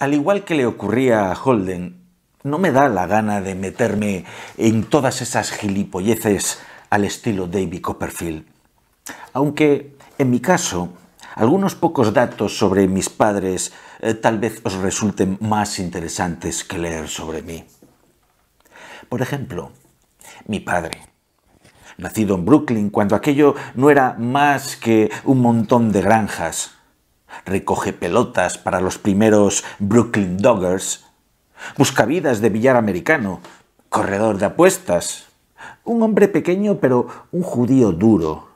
Al igual que le ocurría a Holden, no me da la gana de meterme en todas esas gilipolleces al estilo David Copperfield. Aunque, en mi caso, algunos pocos datos sobre mis padres eh, tal vez os resulten más interesantes que leer sobre mí. Por ejemplo, mi padre, nacido en Brooklyn cuando aquello no era más que un montón de granjas, recoge pelotas para los primeros Brooklyn Doggers, buscavidas de billar americano, corredor de apuestas, un hombre pequeño pero un judío duro,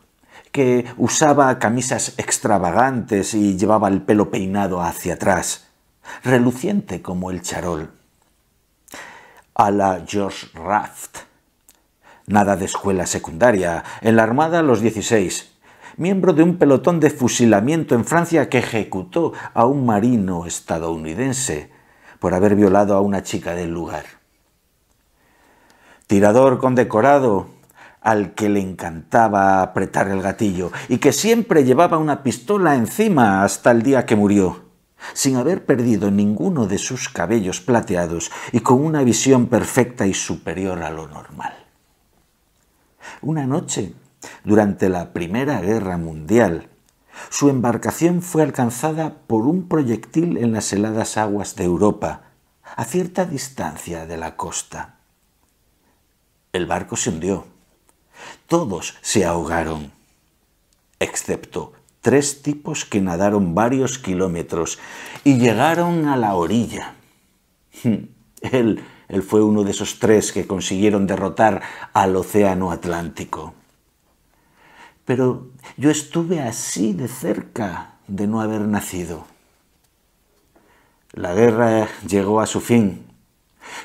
que usaba camisas extravagantes y llevaba el pelo peinado hacia atrás, reluciente como el charol. A la George Raft. Nada de escuela secundaria. En la Armada a los 16 miembro de un pelotón de fusilamiento en Francia que ejecutó a un marino estadounidense por haber violado a una chica del lugar. Tirador condecorado al que le encantaba apretar el gatillo y que siempre llevaba una pistola encima hasta el día que murió, sin haber perdido ninguno de sus cabellos plateados y con una visión perfecta y superior a lo normal. Una noche durante la Primera Guerra Mundial, su embarcación fue alcanzada por un proyectil en las heladas aguas de Europa, a cierta distancia de la costa. El barco se hundió. Todos se ahogaron, excepto tres tipos que nadaron varios kilómetros y llegaron a la orilla. Él, fue uno de esos tres que consiguieron derrotar al Océano Atlántico. Pero yo estuve así de cerca de no haber nacido. La guerra llegó a su fin.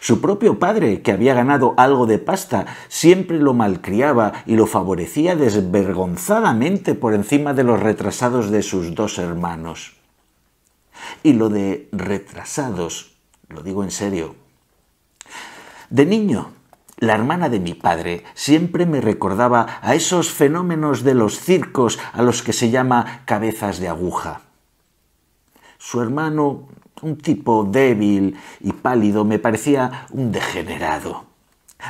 Su propio padre, que había ganado algo de pasta, siempre lo malcriaba y lo favorecía desvergonzadamente por encima de los retrasados de sus dos hermanos. Y lo de retrasados, lo digo en serio. De niño, la hermana de mi padre siempre me recordaba a esos fenómenos de los circos a los que se llama cabezas de aguja. Su hermano, un tipo débil y pálido, me parecía un degenerado.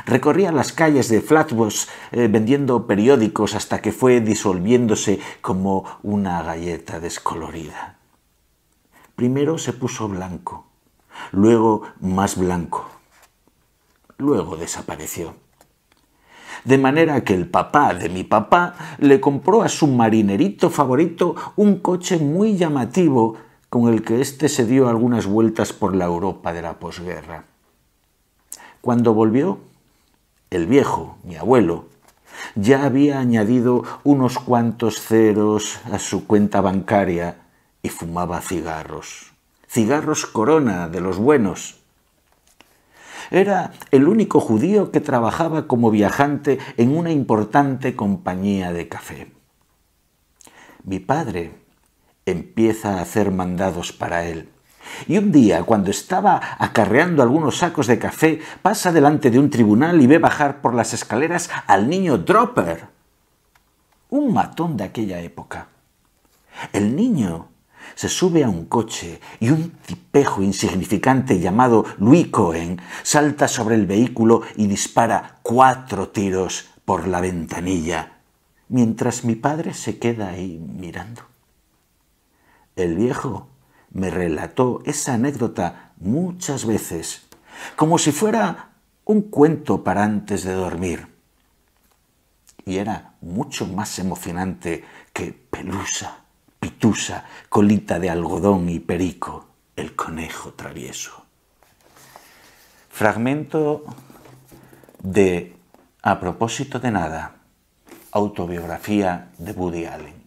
Recorría las calles de Flatbush eh, vendiendo periódicos hasta que fue disolviéndose como una galleta descolorida. Primero se puso blanco, luego más blanco Luego desapareció. De manera que el papá de mi papá le compró a su marinerito favorito un coche muy llamativo con el que éste se dio algunas vueltas por la Europa de la posguerra. Cuando volvió, el viejo, mi abuelo, ya había añadido unos cuantos ceros a su cuenta bancaria y fumaba cigarros. Cigarros corona de los buenos. Era el único judío que trabajaba como viajante en una importante compañía de café. Mi padre empieza a hacer mandados para él. Y un día, cuando estaba acarreando algunos sacos de café, pasa delante de un tribunal y ve bajar por las escaleras al niño Dropper, un matón de aquella época. El niño se sube a un coche y un tipejo insignificante llamado Louis Cohen salta sobre el vehículo y dispara cuatro tiros por la ventanilla, mientras mi padre se queda ahí mirando. El viejo me relató esa anécdota muchas veces, como si fuera un cuento para antes de dormir. Y era mucho más emocionante que Pelusa pitusa, colita de algodón y perico, el conejo travieso. Fragmento de A propósito de nada, autobiografía de Woody Allen.